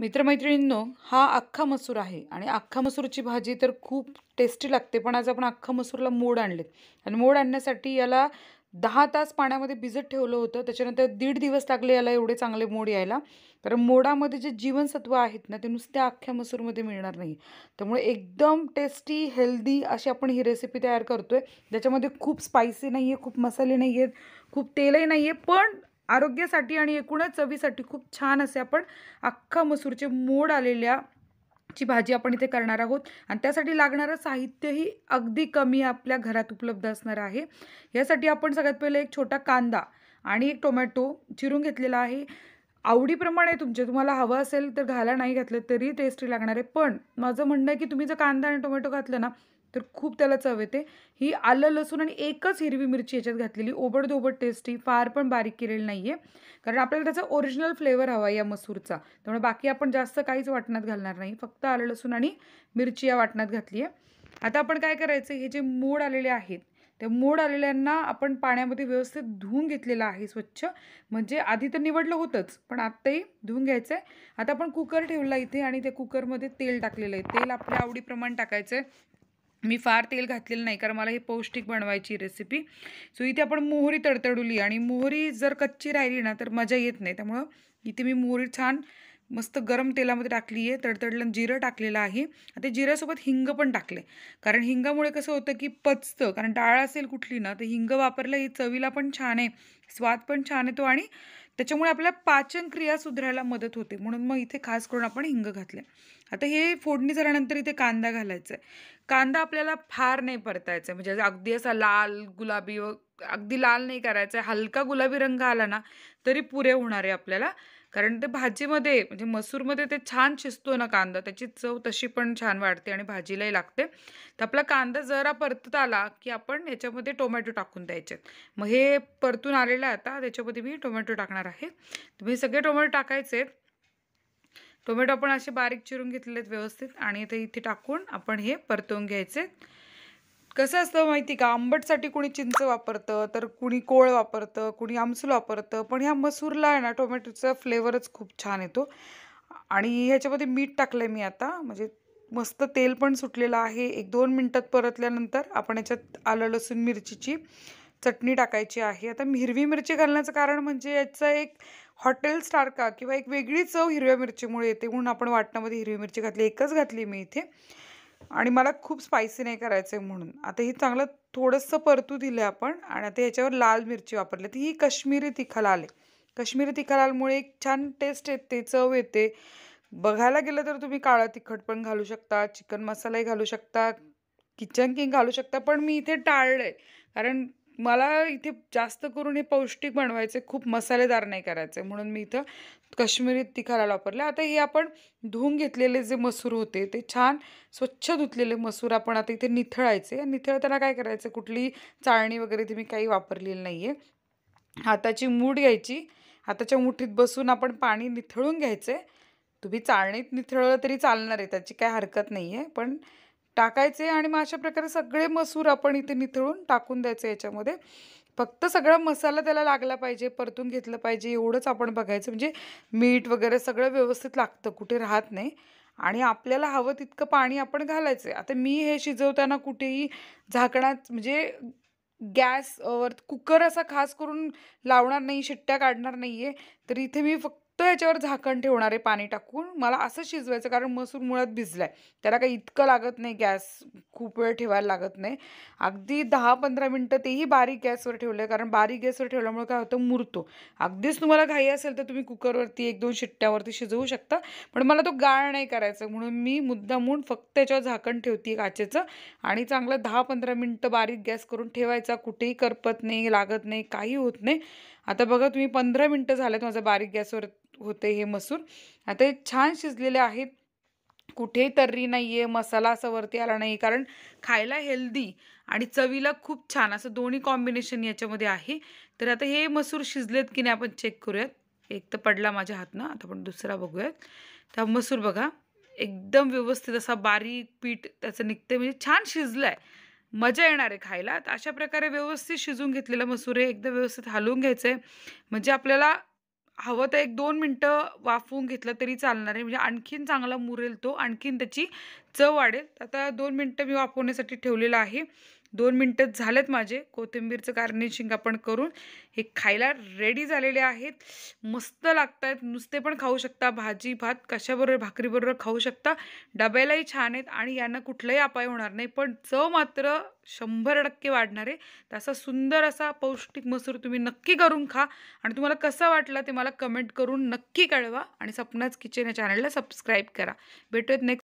मित्रमैत्रिणींनो हा अख्खा मसूर आहे आणि अख्खा मसूरची भाजी तर खूप टेस्टी लागते पण आज आपण अख्खा मसूरला मोड आणलेत आणि मोड आणण्यासाठी याला दहा तास पाण्यामध्ये भिजत ठेवलं होतं त्याच्यानंतर दीड दिवस लागले याला एवढे चांगले मोड यायला कारण मोडामध्ये जे जीवनसत्व आहेत ना ते नुसत्या अख्ख्या मसूरमध्ये मिळणार नाही त्यामुळे एकदम टेस्टी हेल्दी अशी आपण ही रेसिपी तयार करतो आहे ज्याच्यामध्ये खूप स्पायसी नाही आहे खूप मसाले नाही आहेत खूप तेलही नाही आहे पण आरोग्यासाठी आणि एकूणच चवीसाठी खूप छान असे आपण अख्खा मसूरचे मोड आलेल्या ची भाजी आपण इथे करणार आहोत आणि त्यासाठी लागणारं साहित्यही अगदी कमी आपल्या घरात उपलब्ध असणार आहे यासाठी आपण सगळ्यात पहिले एक छोटा कांदा आणि एक टोमॅटो चिरून घेतलेला आहे आवडीप्रमाणे तुमचे तुम्हाला हवं असेल तर घाला नाही घातलं तरी टेस्टी लागणार आहे पण माझं म्हणणं आहे की तुम्ही जर कांदा आणि टोमॅटो घातलं ना तर खूप त्याला चव येते ही आलं लसूण आणि एकच हिरवी मिरची याच्यात घातलेली ओबडधोबड टेस्टी फार पण बारीक केलेली नाही कारण आपल्याला त्याचा ओरिजिनल फ्लेवर हवा या मसूरचा त्यामुळे बाकी आपण जास्त काहीच वाटणात घालणार नाही फक्त आलं लसूण आणि मिरची या वाटणात घातली आहे आता आपण काय करायचं हे जे मोड आलेले आहेत त्या मोड आलेल्यांना आपण पाण्यामध्ये व्यवस्थित धुवून घेतलेलं आहे स्वच्छ म्हणजे आधी तर निवडलं होतंच पण आत्ताही धुवून घ्यायचं आहे आता आपण कुकर ठेवला इथे आणि त्या कुकरमध्ये तेल टाकलेलं आहे तेल आपल्या आवडीप्रमाणे टाकायचं आहे मी फार तेल घातलेलं नाही कारण मला हे पौष्टिक बनवायची रेसिपी सो इथे आपण मोहरी तडतडूली आणि मोहरी जर कच्ची राहिली ना तर मजा येत नाही त्यामुळं इथे मी मोहरी छान मस्त गरम तेलामध्ये टाकली आहे तडतडलं जिरं टाकलेलं आहे आता जिऱ्यासोबत हिंग पण टाकले कारण हिंगामुळे कसं होतं की पचतं कारण डाळ असेल कुठली ना तर हिंग वापरलं ही चवीला पण छान आहे स्वाद पण छान येतो आणि त्याच्यामुळे आपल्याला पाचनक्रिया सुधारायला मदत होते म्हणून मग इथे खास करून आपण हिंग घातले आता हे फोडणी झाल्यानंतर इथे कांदा घालायचा आहे कांदा आपल्याला फार नाही परतायचा आहे म्हणजे अगदी असा लाल गुलाबी अगदी लाल नाही करायचा आहे हलका गुलाबी रंग आला ना तरी पुरे होणार आहे आपल्याला कारण ते भाजीमध्ये म्हणजे मसूरमध्ये ते छान शिजतो ना कांदा त्याची चव तशी पण छान वाढते आणि भाजीलाही लागते तर आपला कांदा जरा परतत आला की आपण याच्यामध्ये टोमॅटो टाकून द्यायचे मग हे परतून आलेलं आहे आता त्याच्यामध्ये मी टोमॅटो टाकणार आहे तुम्ही सगळे टोमॅटो टाकायचे आहेत टोमॅटो आपण असे बारीक चिरून घेतलेले आहेत व्यवस्थित आणि ते इथे टाकून आपण हे परतवून घ्यायचे कसं असतं माहिती का आंबटसाठी कुणी चिंच वापरतं तर कुणी कोळ वापरतं कुणी आमसूल वापरतं पण ह्या मसूरला आहे ना टोमॅटोचा फ्लेवरच खूप छान येतो आणि ह्याच्यामध्ये मीठ टाकलं मी आता म्हणजे मस्त तेल पण सुटलेलं आहे एक दोन मिनटात परतल्यानंतर आपण याच्यात आलं लसूण मिरचीची चटणी टाकायची आहे आता हिरवी मिरची घालण्याचं कारण म्हणजे याचा एक हॉटेल स्टार का किंवा एक वेगळी चव हिरव्या मिरचीमुळे येते म्हणून आपण वाटणामध्ये हिरवी मिरची घातली एकच घातली मी इथे आणि मला खूप स्पायसी नाही करायचं आहे म्हणून आता हे चांगलं थोडंसं परतू दिलं आपण आणि आता याच्यावर लाल मिरची वापरली ती ही कश्मीरी तिखा लाल आहे कश्मीरी तिखा लालमुळे एक छान टेस्ट येते चव येते बघायला गेलं तर तुम्ही काळा तिखट पण घालू शकता चिकन मसालाही घालू शकता किचन किंग घालू शकता पण मी इथे टाळलंय कारण मला इथे जास्त करून हे पौष्टिक बनवायचे खूप मसालेदार नाही करायचे म्हणून मी इथं कश्मीरी तिखाला वापरलं आता हे आपण धुवून घेतलेले जे मसूर होते ते छान स्वच्छ धुतलेले मसूर आपण आता इथे निथळायचे निथळताना काय करायचं कुठली चाळणी वगैरे ते मी काही वापरलेली नाही हाताची मूठ घ्यायची हाताच्या मुठीत बसून आपण पाणी निथळून घ्यायचे तुम्ही चाळणीत निथळलं तरी चालणार आहे त्याची काय हरकत नाही आहे पण टाकायचे आणि मग अशा प्रकारे सगळे मसूर आपण इथे निथळून टाकून द्यायचे याच्यामध्ये फक्त सगळा मसाला त्याला लागला पाहिजे परतून घेतलं पाहिजे एवढंच आपण बघायचं म्हणजे मीठ वगैरे सगळं व्यवस्थित लागतं कुठे राहत नाही आणि आपल्याला हवं तितकं पाणी आपण घालायचं आता मी हे शिजवताना कुठेही झाकणात म्हणजे गॅसवर कुकर असा खास करून लावणार नाही शिट्ट्या काढणार नाही आहे तर इथे मी फक्त याच्यावर झाकण ठेवणारे पाणी टाकून मला असं शिजवायचं कारण मसूर मुळात भिजलाय त्याला काही इतकं लागत नाही गॅस खूप वेळ ठेवायला लागत नाही अगदी दहा पंधरा मिनटं तेही बारीक गॅसवर ठेवलंय कारण बारीक गॅसवर ठेवल्यामुळे काय होतं मुरतो अगदीच तुम्हाला घाई असेल तर तुम्ही कुकरवरती एक दोन शिट्ट्यावरती शिजवू शकता पण मला तो गाळ नाही करायचा म्हणून मी मुद्दामून फक्त त्याच्यावर झाकण ठेवते काचेचं आणि चांगलं दहा पंधरा मिनटं बारीक गॅस करून ठेवायचा कुठेही करपत नाही लागत नाही काही होत नाही आता बघा तुम्ही पंधरा मिनटं झाल्यात माझं बारीक गॅसवर होते हे मसूर आता हे छान शिजलेले आहेत कुठेही तर्री नाही आहे मसाला असं वरती आला नाही कारण खायला हेल्दी आणि चवीला खूप छान असं दोन्ही कॉम्बिनेशन याच्यामध्ये आहे तर आता हे मसूर शिजलेत की नाही आपण चेक करूयात एक तर पडला माझ्या हातनं आता आपण दुसरा बघूयात तर मसूर बघा एकदम व्यवस्थित असा बारीक पीठ त्याचं निघते म्हणजे छान शिजलं मजा येणार आहे खायला तर अशा प्रकारे व्यवस्थित शिजून घेतलेलं मसूर हे एकदा व्यवस्थित हलवून घ्यायचं आहे म्हणजे आपल्याला हवं तर एक दोन मिनटं वाफवून घेतलं तरी चालणार आहे म्हणजे आणखीन चांगला मुरेल तो आणखीन त्याची चव वाढेल आता दोन मिनटं मी वाफवण्यासाठी ठेवलेलं आहे दोन मिनटं झालेत माझे कोथिंबीरचं गार्निशिंग आपण करून हे खायला रेडी झालेले आहेत मस्त लागत आहेत नुसते पण खाऊ शकता भाजी भात कशाबरोबर भाकरीबरोबर खाऊ शकता डब्यालाही छान आहेत आणि यांना कुठलाही अपाय होणार नाही पण चव मात्र शंभर टक्के वाढणार आहे तसा सुंदर असा पौष्टिक मसूर तुम्ही नक्की करून खा आणि तुम्हाला कसं वाटला ते मला कमेंट करून नक्की कळवा आणि सपनाच किचन या चॅनलला सबस्क्राईब करा भेटूयात नेक्स्ट